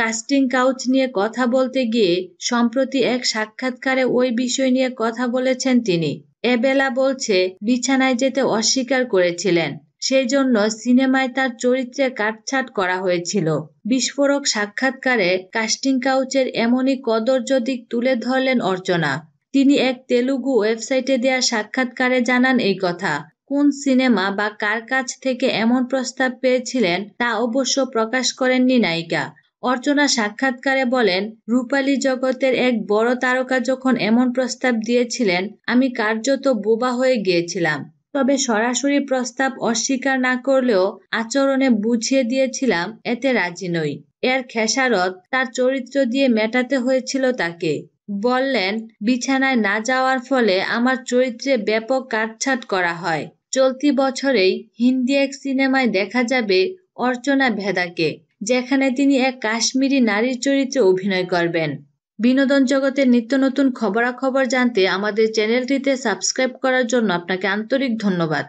casting couch নিয়ে কথা বলতে গিয়ে সম্প্রতি এক সাক্ষাৎকারে ওই বিষয় নিয়ে কথা বলেছেন তিনি এবেলা বলছে বিছানায় যেতে অস্বীকার করেছিলেন সেই জন্য সিনেমায় তার চরিত্রে কাটছাট করা হয়েছিল বিস্ফোরক সাক্ষাৎকারে কাস্টিং কাউচের এমনই কদর্য দিক তুলে ধরলেন অর্চনা তিনি এক তেলুগু ওয়েবসাইটে দেয়া সাক্ষাৎকারে জানান এই কথা কোন সিনেমা বা কার কাছ থেকে এমন প্রস্তাব পেয়েছিলেন তা অবশ্য প্রকাশ করেননি নায়িকা অর্চনা সাক্ষাৎকারে বলেন রূপালী জগতের এক বড় তারকা যখন এমন প্রস্তাব দিয়েছিলেন আমি কার্যত বোবা হয়ে গিয়েছিলাম তবে সরাসরি প্রস্তাব অস্বীকার না করলেও আচরণে বুঝিয়ে দিয়েছিলাম এতে রাজি নই এর খেসারত তার চরিত্র দিয়ে মেটাতে হয়েছিল তাকে বললেন বিছানায় না যাওয়ার ফলে আমার চরিত্রে ব্যাপক কাটছাট করা হয় চলতি বছরেই হিন্দি এক সিনেমায় দেখা যাবে অর্চনা ভেদাকে যেখানে তিনি এক কাশ্মীরি নারীর চরিত্রে অভিনয় করবেন বিনোদন জগতের নিত্য নতুন খবরাখবর জানতে আমাদের চ্যানেলটিতে সাবস্ক্রাইব করার জন্য আপনাকে আন্তরিক ধন্যবাদ